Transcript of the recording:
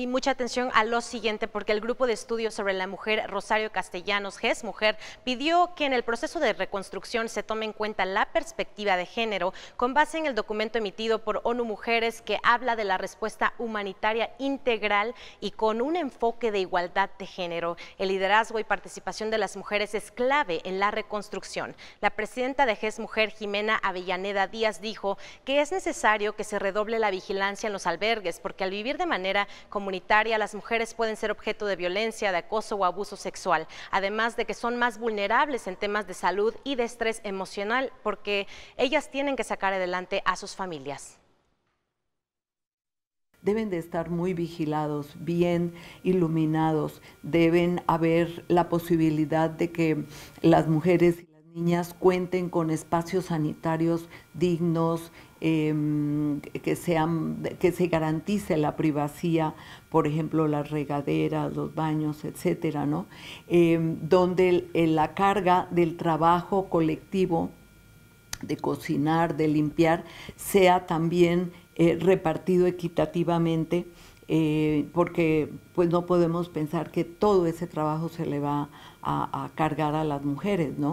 y mucha atención a lo siguiente, porque el grupo de estudios sobre la mujer Rosario Castellanos GES Mujer pidió que en el proceso de reconstrucción se tome en cuenta la perspectiva de género con base en el documento emitido por ONU Mujeres que habla de la respuesta humanitaria integral y con un enfoque de igualdad de género. El liderazgo y participación de las mujeres es clave en la reconstrucción. La presidenta de GES Mujer, Jimena Avellaneda Díaz, dijo que es necesario que se redoble la vigilancia en los albergues porque al vivir de manera como las mujeres pueden ser objeto de violencia, de acoso o abuso sexual, además de que son más vulnerables en temas de salud y de estrés emocional, porque ellas tienen que sacar adelante a sus familias deben de estar muy vigilados, bien iluminados, deben haber la posibilidad de que las mujeres niñas cuenten con espacios sanitarios dignos, em, que, sean, que se garantice la privacidad, por ejemplo, las regaderas, los baños, etcétera, ¿no? Em, donde la carga del trabajo colectivo de cocinar, de limpiar, sea también eh, repartido equitativamente, eh, porque pues no podemos pensar que todo ese trabajo se le va a, a cargar a las mujeres, ¿no?